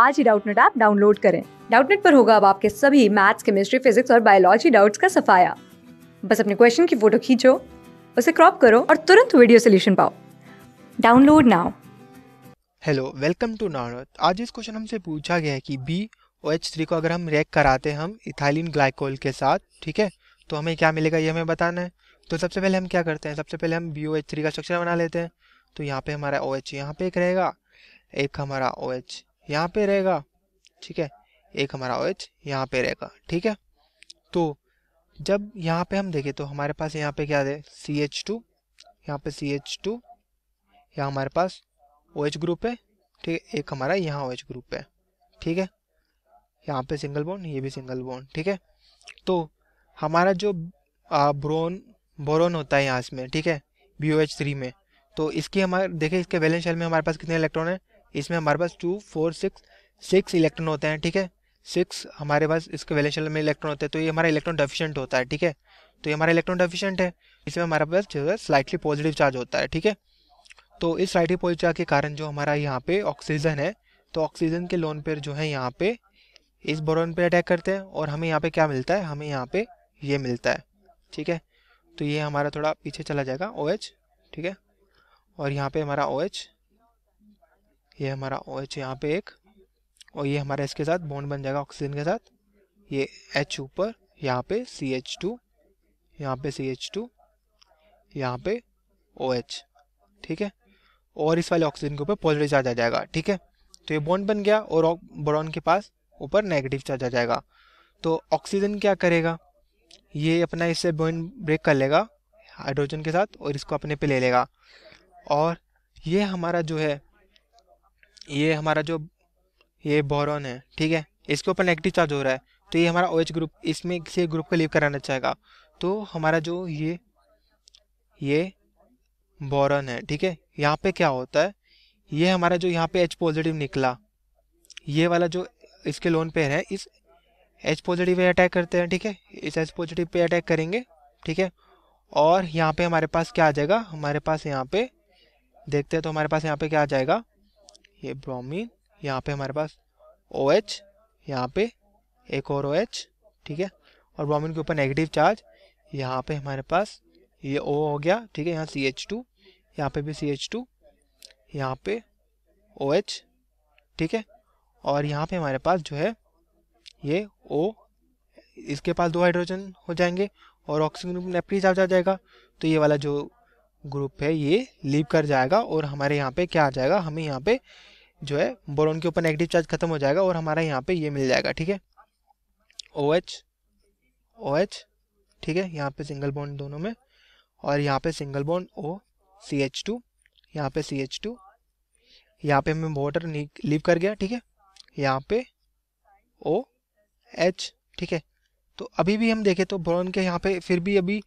आज ही Doubtnut app download करें डाउटनेट पर होगा अब आपके सभी मैथ्स केमिस्ट्री फिजिक्स और बायोलॉजी डाउट्स का सफाया बस अपने क्वेश्चन की फोटो खींचो उसे क्रॉप करो और तुरंत वीडियो सोल्यूशन पाओ download now hello welcome to north आज इस क्वेश्चन हमसे पूछा गया है कि बी ओ एच थ्री को अगर हम रेक कराते हैं हम इथाइलिन ग्लाइकोल के साथ ठीक है तो हमें क्या मिलेगा ये हमें बताना है तो सबसे पहले हम क्या करते हैं सबसे पहले हम बी ओ एच थ्री का स्ट्रक्चर बना लेते हैं तो यहाँ पे हमारा ओ एच यहाँ पे एक रहेगा एक हमारा ओ एच यहाँ पे रहेगा ठीक है एक हमारा ओ OH एच यहाँ पे रहेगा ठीक है तो जब यहाँ पे हम देखें तो हमारे पास यहाँ पे क्या है सी एच टू यहाँ पे सी एच टू यहाँ हमारे पास ओ एच ग्रुप है ठीक है एक हमारा यहाँ ओ एच ग्रुप है ठीक है यहाँ पे सिंगल बोन ये भी सिंगल बोन ठीक है तो हमारा जो ब्रोन बोरोन होता है यहाँ इसमें ठीक है बी ओ एच थ्री में तो इसकी हमारे देखें इसके वैलेंस शेल में हमारे पास कितने इलेक्ट्रॉन है इसमें हमारे पास two four six six electron होते हैं ठीक है सिक्स हमारे पास इसके वैलेंस शेल में इलेक्ट्रॉन होते हैं तो ये हमारा इलेक्ट्रॉन डेफिशिएंट होता है ठीक है तो ये हमारा इलेक्ट्रॉन डेफिशिएंट है इसमें हमारे पास जो है स्लाइटली पॉजिटिव चार्ज होता है ठीक है तो इस स्लाइटली पॉजिटिव चार्ज के कारण जो हमारा यहाँ पे ऑक्सीजन है तो ऑक्सीजन के लोन पर जो है यहाँ पे इस बोरोन पे अटैक करते हैं और हमें यहाँ पे क्या मिलता है हमें यहाँ पे ये मिलता है ठीक है तो ये हमारा थोड़ा पीछे चला जाएगा ओ OH, ठीक है और यहाँ पे हमारा ओ OH, ये हमारा ओ एच यहाँ पे एक और ये हमारा इसके साथ बॉन्ड बन जाएगा ऑक्सीजन के साथ ये एच ऊपर यहाँ पे सी एच टू यहाँ पे सी एच टू यहाँ पे ओ एच ठीक है और इस वाले ऑक्सीजन के ऊपर पॉजिटिव चार्ज आ जाएगा ठीक है तो ये बॉन्ड बन गया और बोरॉन के पास ऊपर नेगेटिव चार्ज आ जाएगा तो ऑक्सीजन क्या करेगा ये अपना इससे बॉन्ड ब्रेक कर लेगा हाइड्रोजन के साथ और इसको अपने पे ले लेगा और ये हमारा जो है ये हमारा जो ये बोरॉन है ठीक है इसके ऊपर नेगेटिव चार्ज हो रहा है तो ये हमारा ओ OH ग्रुप इसमें किसी ग्रुप को लीव कराना चाहेगा तो हमारा जो ये ये बोरॉन है ठीक है यहाँ पे क्या होता है ये हमारा जो यहाँ पे एच पॉजिटिव निकला ये वाला जो इसके लोन पेयर है इस एच पॉजिटिव पे अटैक करते हैं ठीक है इस एच पॉजिटिव पे अटैक करेंगे ठीक है और यहाँ पे हमारे पास क्या आ जाएगा हमारे पास यहाँ पे देखते हैं तो हमारे पास यहाँ पे क्या आ जाएगा ये ब्रोमीन यहाँ पे हमारे पास ओ एच यहाँ पे एक और ओ एच ठीक है और ब्रोमीन के ऊपर नेगेटिव चार्ज यहाँ पे हमारे पास ये ओ हो गया ठीक है यहाँ सी एच टू यहाँ पे भी सी एच टू यहाँ पे ओ एच ठीक है और यहाँ पे हमारे पास जो है ये ओ इसके पास दो हाइड्रोजन हो जाएंगे और ऑक्सीजन में चार्ज आ जाएगा तो ये वाला जो ग्रुप है ये लीव कर जाएगा और हमारे यहाँ पे क्या आ जाएगा हमें यहाँ पे जो है बोरोन के ऊपर नेगेटिव चार्ज खत्म हो जाएगा और हमारा यहाँ पे ये मिल जाएगा ठीक है ओ एच ओ एच ठीक है यहाँ पे सिंगल बॉन्ड दोनों में और यहाँ पे single bond O C H two यहाँ पे सी एच टू यहाँ पे हमें वाटर लीव कर गया ठीक है यहाँ पे ओ एच ठीक है तो अभी भी हम देखें तो बोरोन के यहाँ पे फिर भी अभी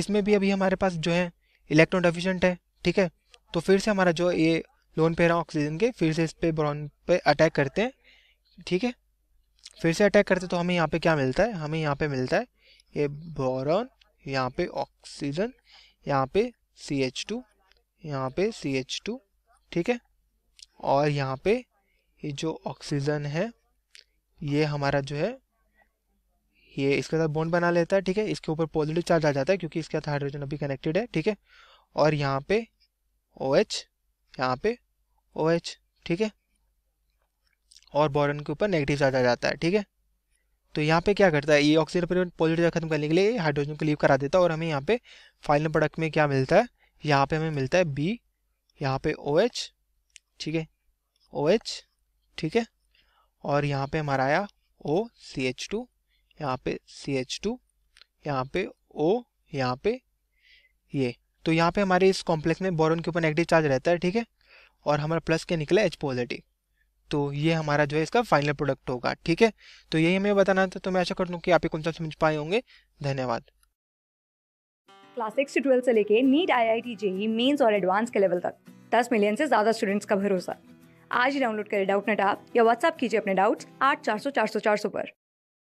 इसमें भी अभी हमारे पास जो है इलेक्ट्रॉन डेफिशिएंट है ठीक है तो फिर से हमारा जो ये लोन पेयर है ऑक्सीजन के फिर से इस पे ब्रॉन पे अटैक करते हैं ठीक है फिर से अटैक करते तो हमें यहाँ पे क्या मिलता है हमें यहाँ पे मिलता है ये बोरॉन यहाँ पे ऑक्सीजन यहाँ पे सी एच टू यहाँ पे सी एच टू ठीक है और यहाँ पे ये जो ऑक्सीजन है ये हमारा जो है ये इसके साथ बॉन्ड बना लेता है ठीक है इसके ऊपर पॉजिटिव चार्ज आ जाता है क्योंकि इसके साथ हाइड्रोजन अभी कनेक्टेड है ठीक है और यहाँ पे ओ एच यहाँ पे ओ एच ठीक है और बोरन के ऊपर नेगेटिव चार्ज आ जाता है ठीक है तो यहाँ पे क्या करता है ये ऑक्सीजन पर पॉजिटिव खत्म करने के लिए हाइड्रोजन को लीव करा देता है और हमें यहाँ पे फाइनल प्रोडक्ट में क्या मिलता है यहाँ पे हमें मिलता है बी यहाँ पे ओ एच ठीक है ओ एच ठीक है और यहाँ पे हमारा आया ओ सी एच टू यहाँ पे सी एच टू यहाँ पे ओ यहाँ पे ये तो यहाँ पे हमारे इस कॉम्प्लेक्स में बोरोन के ऊपर नेगेटिव चार्ज रहता है ठीक है और हमारा प्लस के निकला एच पॉजिटिव तो ये हमारा जो है इसका फाइनल प्रोडक्ट होगा ठीक है तो यही हमें बताना था तो मैं आशा करता हूँ कि आप ये कौन सा समझ पाए होंगे धन्यवाद क्लास सिक्स से ट्वेल्थ से लेके NEET I I T JEE mains और एडवांस के लेवल तक दस मिलियन से ज़्यादा स्टूडेंट्स का भरोसा आज ही डाउनलोड करें डाउट नेट आप या व्हाट्सअप कीजिए अपने डाउट्स आठ चार सौ चार सौ चार सौ पर